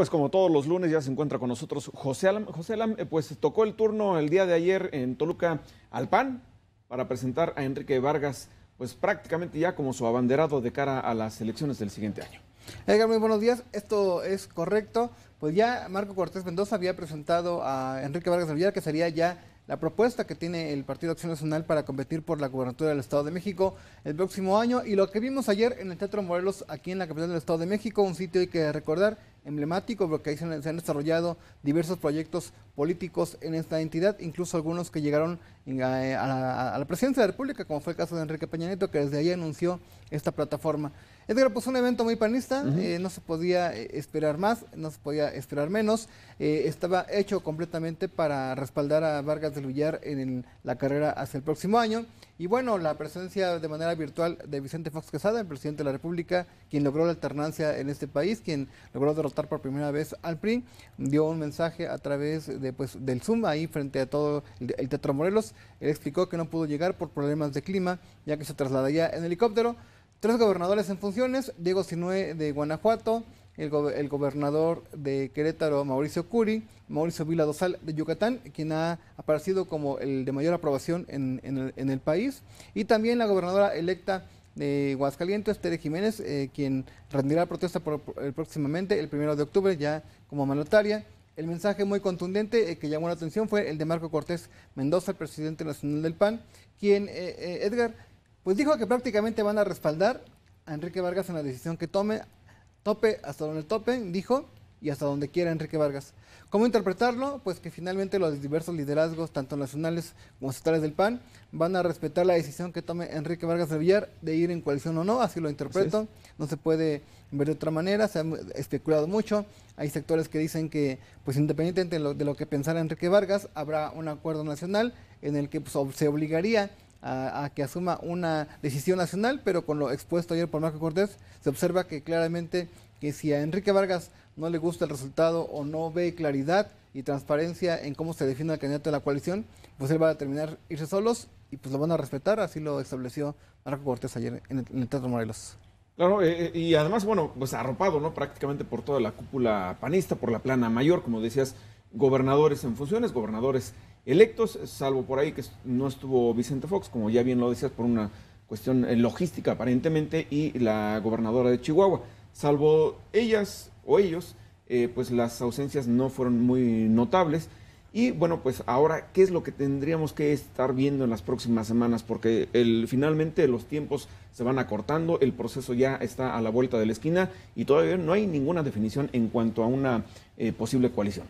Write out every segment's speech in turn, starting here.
Pues como todos los lunes ya se encuentra con nosotros José Alam. José Alam, eh, pues tocó el turno el día de ayer en Toluca al PAN para presentar a Enrique Vargas, pues prácticamente ya como su abanderado de cara a las elecciones del siguiente año. Edgar, muy buenos días. Esto es correcto. Pues ya Marco Cortés Mendoza había presentado a Enrique Vargas Villar, que sería ya la propuesta que tiene el Partido Acción Nacional para competir por la gubernatura del Estado de México el próximo año. Y lo que vimos ayer en el Teatro Morelos, aquí en la capital del Estado de México, un sitio hay que recordar emblemático porque ahí se han, desarrollado diversos proyectos políticos en esta entidad, incluso algunos que llegaron eh, a, la presidencia de la República, como fue el caso de Enrique Peña Nieto, que desde ahí anunció esta plataforma. Edgar, pues un evento muy panista, eh, no se podía eh, esperar más, no se podía esperar menos, estaba hecho completamente para respaldar a Vargas de Villar en la carrera hacia el próximo año. Y bueno, la presencia de manera virtual de Vicente Fox Quesada, el presidente de la República, quien logró la alternancia en este país, quien logró derrotar por primera vez al PRI, dio un mensaje a través de, pues, del Zoom ahí frente a todo el, el Teatro Morelos. Él explicó que no pudo llegar por problemas de clima, ya que se trasladaría en helicóptero. Tres gobernadores en funciones, Diego Sinue de Guanajuato, el, gobernador de Querétaro, Mauricio Curi, Mauricio Vila Dosal de Yucatán, quien ha aparecido como el de mayor aprobación en, el, país, y también la gobernadora electa de Aguascalientes, Tere Jiménez, eh, quien rendirá protesta próximamente, el primero de octubre, ya como manotaria. El mensaje muy contundente eh, que llamó la atención fue el de Marco Cortés Mendoza, el presidente nacional del PAN, quien, eh, Edgar, pues dijo que prácticamente van a respaldar a Enrique Vargas en la decisión que tome Tope hasta donde tope, dijo, y hasta donde quiera Enrique Vargas. ¿Cómo interpretarlo? Pues que finalmente los diversos liderazgos, tanto nacionales como estatales del PAN, van a respetar la decisión que tome Enrique Vargas de Villar de ir en coalición o no, así lo interpreto. no se puede ver de otra manera, se ha especulado mucho. Hay sectores que dicen que, pues independientemente de lo, que pensara Enrique Vargas, habrá un acuerdo nacional en el que pues, se obligaría a, que asuma una decisión nacional, pero con lo expuesto ayer por Marco Cortés, se observa que claramente que si a Enrique Vargas no le gusta el resultado o no ve claridad y transparencia en cómo se define el candidato de la coalición, pues él va a terminar irse solos y pues lo van a respetar, así lo estableció Marco Cortés ayer en el, Teatro Morelos. Claro, eh, eh, y además, bueno, pues arropado, ¿no? Prácticamente por toda la cúpula panista, por la plana mayor, como decías, gobernadores en funciones, gobernadores electos, salvo por ahí que no estuvo Vicente Fox, como ya bien lo decías, por una cuestión eh, logística aparentemente, y la gobernadora de Chihuahua. Salvo ellas o ellos, eh, pues las ausencias no fueron muy notables. Y bueno, pues ahora, ¿qué es lo que tendríamos que estar viendo en las próximas semanas? Porque el, finalmente los tiempos se van acortando, el proceso ya está a la vuelta de la esquina y todavía no hay ninguna definición en cuanto a una eh, posible coalición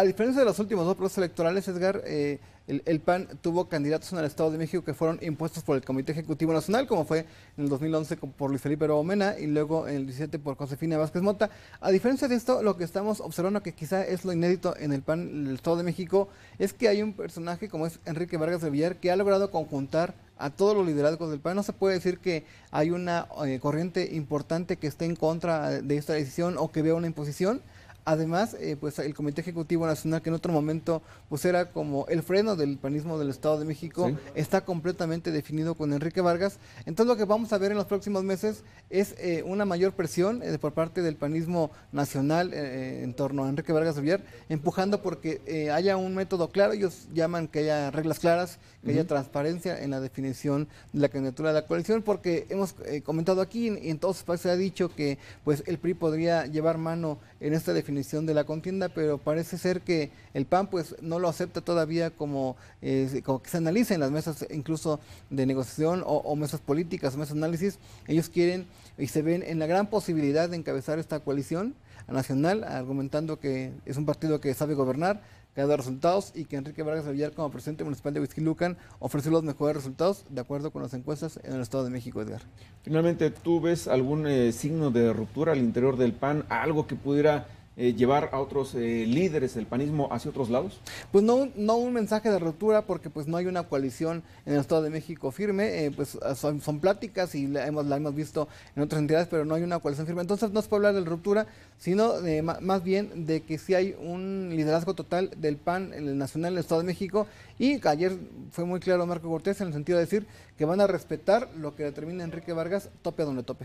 a diferencia de los últimos dos procesos electorales, Edgar, eh, el, PAN tuvo candidatos en el Estado de México que fueron impuestos por el Comité Ejecutivo Nacional, como fue en el 2011 por Luis Felipe Romena y luego en el 17 por Josefina Vázquez Mota. A diferencia de esto, lo que estamos observando, que quizá es lo inédito en el PAN del Estado de México, es que hay un personaje como es Enrique Vargas de Villar que ha logrado conjuntar a todos los liderazgos del PAN. No se puede decir que hay una eh, corriente importante que esté en contra eh, de esta decisión o que vea una imposición. Además, eh, pues el Comité Ejecutivo Nacional, que en otro momento pues era como el freno del panismo del Estado de México, está completamente definido con Enrique Vargas. Entonces lo que vamos a ver en los próximos meses es eh, una mayor presión eh, por parte del panismo nacional en torno a Enrique Vargas Villar, empujando porque haya un método claro, ellos llaman que haya reglas claras, que haya transparencia en la definición de la candidatura de la coalición, porque hemos comentado aquí y en, todos los países se ha dicho que pues el PRI podría llevar mano en esta definición de la contienda, pero parece ser que el PAN pues no lo acepta todavía eh, como, que se analice en las mesas incluso de negociación o, mesas políticas, mesas de análisis. Ellos quieren y se ven en la gran posibilidad de encabezar esta coalición nacional, argumentando que es un partido que sabe gobernar, que ha dado resultados y que Enrique Vargas Villar como presidente municipal de Huizquilucan ofreció los mejores resultados de acuerdo con las encuestas en el Estado de México, Edgar. Finalmente, ¿tú ves algún eh, signo de ruptura al interior del PAN, algo que pudiera eh, llevar a otros eh, líderes del panismo hacia otros lados? Pues no, no un mensaje de ruptura porque pues no hay una coalición en el Estado de México firme, eh, pues son, pláticas y la hemos, la hemos visto en otras entidades, pero no hay una coalición firme. Entonces no se puede hablar de ruptura, sino más bien de que sí hay un liderazgo total del PAN en el nacional en el Estado de México y ayer fue muy claro Marco Cortés en el sentido de decir que van a respetar lo que determina Enrique Vargas, tope a donde tope.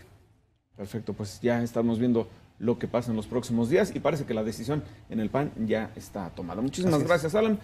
Perfecto, pues ya estamos viendo lo que pasa en los próximos días y parece que la decisión en el PAN ya está tomada. Muchísimas gracias, Alan.